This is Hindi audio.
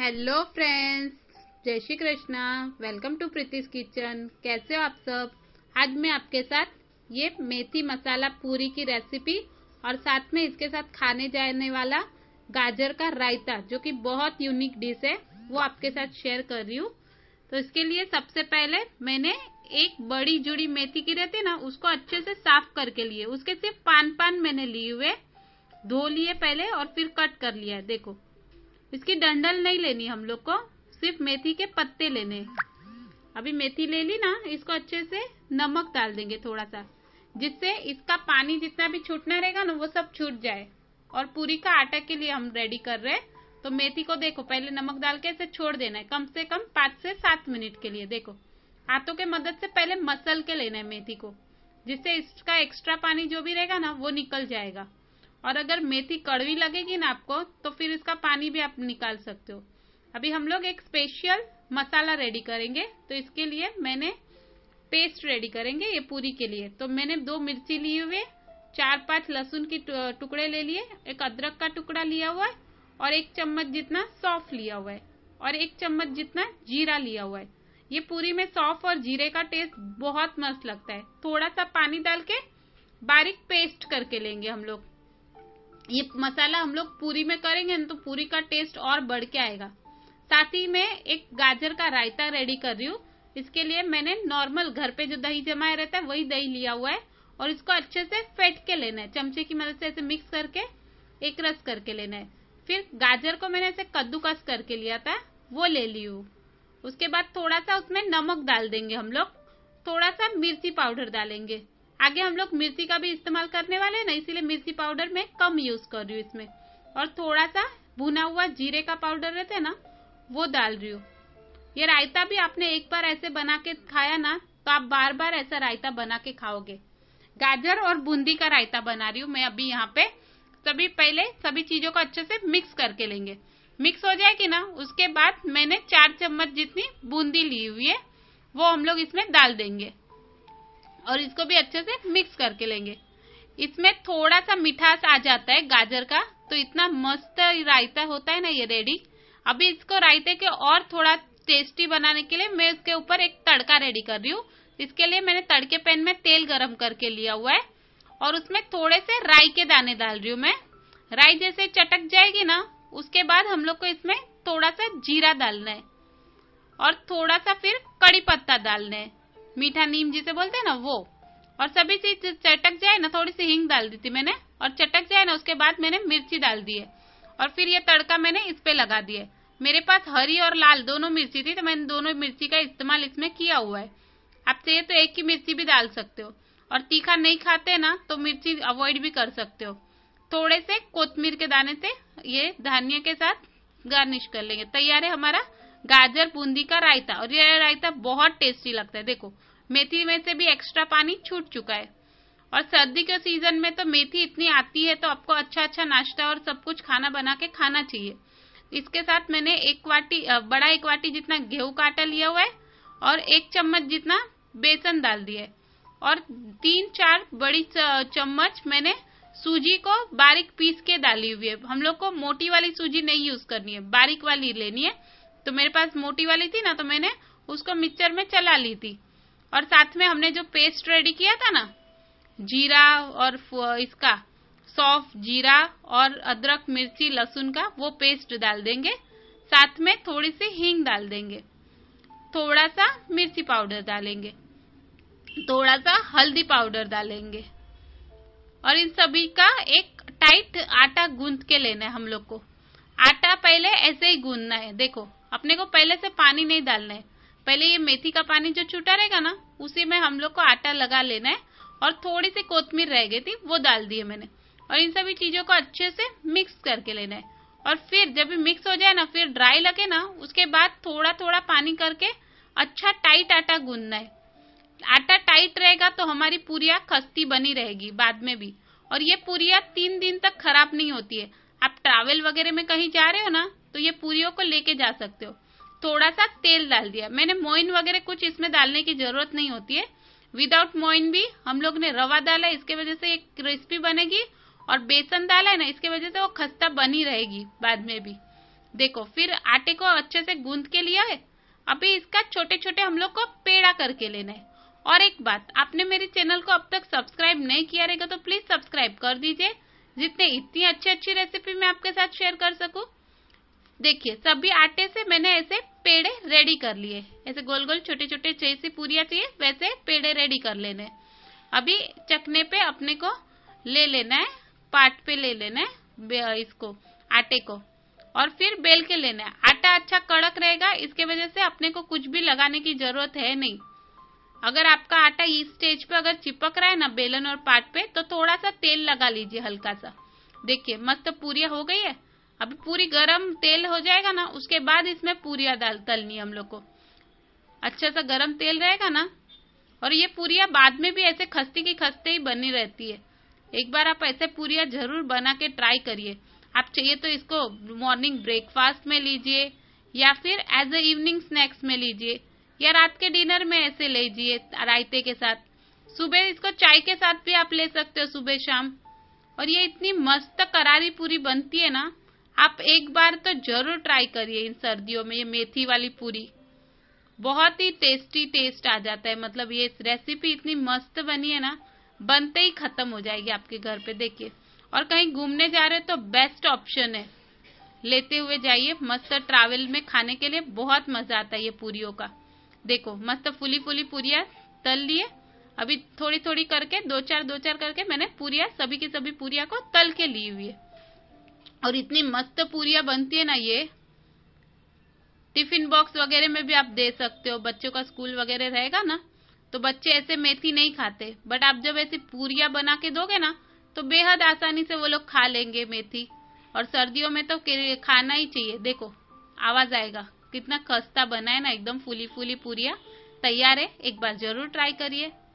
हेलो फ्रेंड्स जय Shri Krishna welcome to Preeti's kitchen कैसे हो आप सब आज मैं आपके साथ ये मेथी मसाला पूरी की रेसिपी और साथ में इसके साथ खाने जाने वाला गाजर का रायता जो कि बहुत यूनिक डिश है वो आपके साथ शेयर कर रही हूँ तो इसके लिए सबसे पहले मैंने एक बड़ी जुड़ी मेथी की रहती ना उसको अच्छे से साफ करके लिए उसके सिर्फ पान पान मैंने लिए हुए धो लिए पहले और फिर कट कर लिया देखो इसकी डंडल नहीं लेनी हम लोग को सिर्फ मेथी के पत्ते लेने अभी मेथी ले ली ना इसको अच्छे से नमक डाल देंगे थोड़ा सा जिससे इसका पानी जितना भी छूटना रहेगा ना वो सब छूट जाए और पूरी का आटा के लिए हम रेडी कर रहे हैं तो मेथी को देखो पहले नमक डाल के इसे छोड़ देना है कम से कम पाँच से सात मिनट के लिए देखो हाथों के मदद से पहले मसल के लेना है मेथी को जिससे इसका एक्स्ट्रा पानी जो भी रहेगा ना वो निकल जाएगा और अगर मेथी कड़वी लगेगी ना आपको तो फिर इसका पानी भी आप निकाल सकते हो अभी हम लोग एक स्पेशल मसाला रेडी करेंगे तो इसके लिए मैंने पेस्ट रेडी करेंगे ये पूरी के लिए तो मैंने दो मिर्ची लिए हुए चार पांच लहसुन के टुकड़े ले लिए एक अदरक का टुकड़ा लिया हुआ है और एक चम्मच जितना सौफ लिया हुआ है और एक चम्मच जितना जीरा लिया हुआ है ये पूरी में सौफ और जीरे का टेस्ट बहुत मस्त लगता है थोड़ा सा पानी डाल के बारीक पेस्ट करके लेंगे हम लोग ये मसाला हम लोग पूरी में करेंगे ना तो पूरी का टेस्ट और बढ़ के आएगा साथ ही मैं एक गाजर का रायता रेडी कर रही हूँ इसके लिए मैंने नॉर्मल घर पे जो दही जमाया रहता है वही दही लिया हुआ है और इसको अच्छे से फेट के लेना है चमचे की मदद से ऐसे मिक्स करके एक रस करके लेना है फिर गाजर को मैंने ऐसे कद्दूकस करके लिया था वो ले ली हूँ उसके बाद थोड़ा सा उसमें नमक डाल देंगे हम लोग थोड़ा सा मिर्ची पाउडर डालेंगे आगे हम लोग मिर्ची का भी इस्तेमाल करने वाले हैं ना इसीलिए मिर्ची पाउडर मैं कम यूज कर रही हूँ इसमें और थोड़ा सा भुना हुआ जीरे का पाउडर रहता है ना वो डाल रही हूँ ये रायता भी आपने एक बार ऐसे बना के खाया ना तो आप बार बार ऐसा रायता बना के खाओगे गाजर और बूंदी का रायता बना रही हूँ मैं अभी यहाँ पे सभी पहले सभी चीजों को अच्छे से मिक्स करके लेंगे मिक्स हो जाएगी ना उसके बाद मैंने चार चम्मच जितनी बूंदी ली हुई है वो हम लोग इसमें डाल देंगे और इसको भी अच्छे से मिक्स करके लेंगे इसमें थोड़ा सा मिठास आ जाता है गाजर का तो इतना मस्त रायता होता है ना ये रेडी अभी इसको रायते के और थोड़ा टेस्टी बनाने के लिए मैं इसके ऊपर एक तड़का रेडी कर रही हूँ इसके लिए मैंने तड़के पैन में तेल गरम करके लिया हुआ है और उसमें थोड़े से राई के दाने डाल रही हूँ मैं राई जैसे चटक जाएगी ना उसके बाद हम लोग को इसमें थोड़ा सा जीरा डालना है और थोड़ा सा फिर कड़ी पत्ता डालना है मीठा नीम जिसे बोलते हैं ना वो और सभी चीज चटक जाए ना थोड़ी सी हिंग डाल दी थी मैंने और चटक जाए ना उसके बाद मैंने मिर्ची डाल दी है और फिर ये तड़का मैंने इस पे लगा दिया है मेरे पास हरी और लाल दोनों मिर्ची थी तो मैंने दोनों मिर्ची का इस्तेमाल इसमें किया हुआ है आप चाहिए तो एक ही मिर्ची भी डाल सकते हो और तीखा नहीं खाते ना तो मिर्ची अवॉइड भी कर सकते हो थोड़े से कोतमीर के दाने से ये धान्य के साथ गार्निश कर लेंगे तैयार है हमारा गाजर बूंदी का रायता और यह रायता बहुत टेस्टी लगता है देखो मेथी में से भी एक्स्ट्रा पानी छूट चुका है और सर्दी के सीजन में तो मेथी इतनी आती है तो आपको अच्छा अच्छा नाश्ता और सब कुछ खाना बना के खाना चाहिए इसके साथ मैंने एक वाटी बड़ा एक वाटी जितना गेहूं का आटा लिया हुआ है और एक चम्मच जितना बेसन डाल दिया है और तीन चार बड़ी चम्मच मैंने सूजी को बारीक पीस के डाली हुई है हम लोग को मोटी वाली सूजी नहीं यूज करनी है बारीक वाली लेनी है तो मेरे पास मोटी वाली थी ना तो मैंने उसको मिक्सचर में चला ली थी और साथ में हमने जो पेस्ट रेडी किया था ना जीरा और इसका सौफ जीरा और अदरक मिर्ची लहसुन का वो पेस्ट डाल देंगे साथ में थोड़ी सी हींग डाल देंगे थोड़ा सा मिर्ची पाउडर डालेंगे थोड़ा सा हल्दी पाउडर डालेंगे और इन सभी का एक टाइट आटा गूंथ के लेना है हम लोग को आटा पहले ऐसे ही गूंदना है देखो अपने को पहले से पानी नहीं डालना है पहले ये मेथी का पानी जो छूटा रहेगा ना उसी में हम लोग को आटा लगा लेना है और थोड़ी सी कोथमीर रह गई थी वो डाल दी है मैंने और इन सभी चीजों को अच्छे से मिक्स करके लेना है और फिर जब भी मिक्स हो जाए ना फिर ड्राई लगे ना उसके बाद थोड़ा थोड़ा पानी करके अच्छा टाइट आटा गूंदना है आटा टाइट रहेगा तो हमारी पूरिया खस्ती बनी रहेगी बाद में भी और ये पूरिया तीन दिन तक खराब नहीं होती है आप ट्रैवल वगैरह में कहीं जा रहे हो ना तो ये पूरियों को लेके जा सकते हो थोड़ा सा तेल डाल दिया मैंने मोइन वगैरह कुछ इसमें डालने की जरूरत नहीं होती है विदाउट मोइन भी हम लोग ने रवा डाला इसके वजह से एक क्रिस्पी बनेगी और बेसन डाला है ना इसके वजह से वो खस्ता बनी रहेगी बाद में भी देखो फिर आटे को अच्छे से गूंद के लिया है अभी इसका छोटे छोटे हम लोग को पेड़ा करके लेना है और एक बात आपने मेरे चैनल को अब तक सब्सक्राइब नहीं किया रहेगा तो प्लीज सब्सक्राइब कर दीजिए जितने इतनी अच्छी अच्छी रेसिपी मैं आपके साथ शेयर कर सकूं देखिए सभी आटे से मैंने ऐसे पेड़े रेडी कर लिए ऐसे गोल गोल छोटे छोटे जैसी पूरिया चाहिए वैसे पेड़े रेडी कर लेने अभी चकने पे अपने को ले लेना है पाट पे ले लेना है इसको आटे को और फिर बेल के लेना है आटा अच्छा कड़क रहेगा इसके वजह से अपने को कुछ भी लगाने की जरूरत है नहीं अगर आपका आटा इस स्टेज पे अगर चिपक रहा है ना बेलन और पाट पे तो थोड़ा सा तेल लगा लीजिए हल्का सा देखिए मस्त पूरी हो गई है अभी पूरी गरम तेल हो जाएगा ना उसके बाद इसमें पूरिया दाल तलनी हम लोग को अच्छा सा गरम तेल रहेगा ना और ये पूरिया बाद में भी ऐसे खस्ती की खस्ते ही बनी रहती है एक बार आप ऐसे पूरिया जरूर बना के ट्राई करिए आप चाहिए तो इसको मॉर्निंग ब्रेकफास्ट में लीजिए या फिर एज ए इवनिंग स्नैक्स में लीजिए या रात के डिनर में ऐसे लीजिए रायते के साथ सुबह इसको चाय के साथ भी आप ले सकते हो सुबह शाम और ये इतनी मस्त करारी पूरी बनती है ना आप एक बार तो जरूर ट्राई करिए इन सर्दियों में ये मेथी वाली पूरी बहुत ही टेस्टी टेस्ट आ जाता है मतलब ये रेसिपी इतनी मस्त बनी है ना बनते ही खत्म हो जाएगी आपके घर पे देखिए और कहीं घूमने जा रहे हो तो बेस्ट ऑप्शन है लेते हुए जाइए मस्त ट्रैवल में खाने के लिए बहुत मजा आता है ये पूरियों का देखो मस्त फुली फुली पूरिया तल लिए अभी थोड़ी थोड़ी करके दो चार दो चार करके मैंने पूरिया सभी की सभी पूरिया को तल के ली हुई है और इतनी मस्त पूरियां बनती है ना ये टिफिन बॉक्स वगैरह में भी आप दे सकते हो बच्चों का स्कूल वगैरह रहेगा ना तो बच्चे ऐसे मेथी नहीं खाते बट आप जब ऐसी पूरिया बना के दोगे ना तो बेहद आसानी से वो लोग खा लेंगे मेथी और सर्दियों में तो खाना ही चाहिए देखो आवाज आएगा कितना खस्ता बना है ना एकदम फूली फूली पूरिया तैयार है एक बार जरूर ट्राई करिए